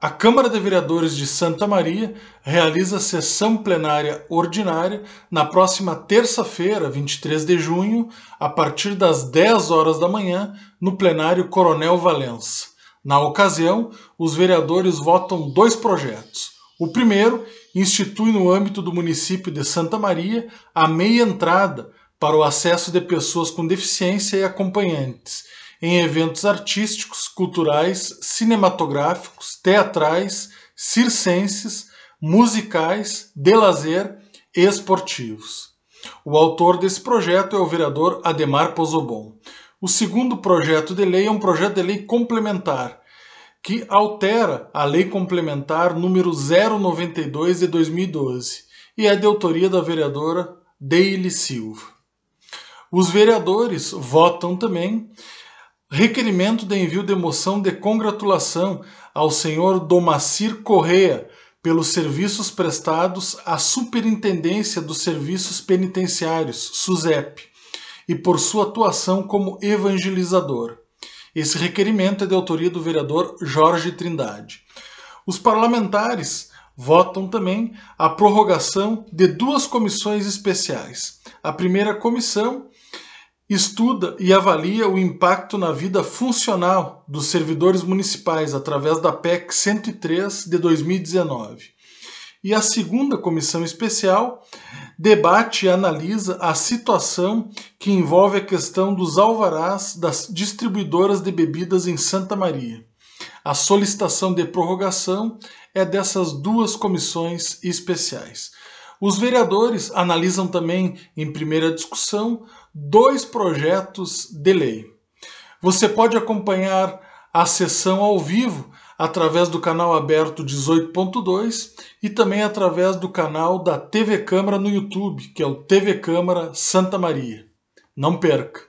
A Câmara de Vereadores de Santa Maria realiza sessão plenária ordinária na próxima terça-feira, 23 de junho, a partir das 10 horas da manhã, no plenário Coronel Valença. Na ocasião, os vereadores votam dois projetos. O primeiro institui no âmbito do município de Santa Maria a meia entrada para o acesso de pessoas com deficiência e acompanhantes em eventos artísticos, culturais, cinematográficos, teatrais, circenses, musicais, de lazer e esportivos. O autor desse projeto é o vereador Ademar Pozobon. O segundo projeto de lei é um projeto de lei complementar, que altera a Lei Complementar número 092 de 2012 e é de autoria da vereadora Deile Silva. Os vereadores votam também requerimento de envio de moção de congratulação ao senhor Domacir Correa pelos serviços prestados à Superintendência dos Serviços Penitenciários, SUSEP, e por sua atuação como evangelizador. Esse requerimento é de autoria do vereador Jorge Trindade. Os parlamentares votam também a prorrogação de duas comissões especiais. A primeira comissão estuda e avalia o impacto na vida funcional dos servidores municipais através da PEC 103 de 2019. E a segunda comissão especial debate e analisa a situação que envolve a questão dos alvarás das distribuidoras de bebidas em Santa Maria. A solicitação de prorrogação é dessas duas comissões especiais. Os vereadores analisam também, em primeira discussão, dois projetos de lei. Você pode acompanhar a sessão ao vivo através do canal aberto 18.2 e também através do canal da TV Câmara no YouTube, que é o TV Câmara Santa Maria. Não perca!